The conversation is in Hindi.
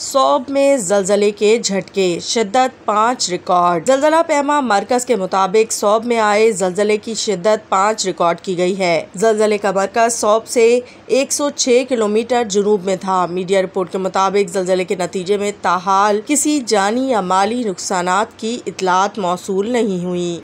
सौब में जलजले के झटके शिद्दत पाँच रिकॉर्ड जलजला पैमा मरकज के मुताबिक सौब में आए जलजले की शिद्दत पाँच रिकॉर्ड की गई है जलजले का मरकज सौब से 106 किलोमीटर जुनूब में था मीडिया रिपोर्ट के मुताबिक जलजले के नतीजे में ताहाल किसी जानी या माली नुकसान की इतलात मौसू नहीं हुई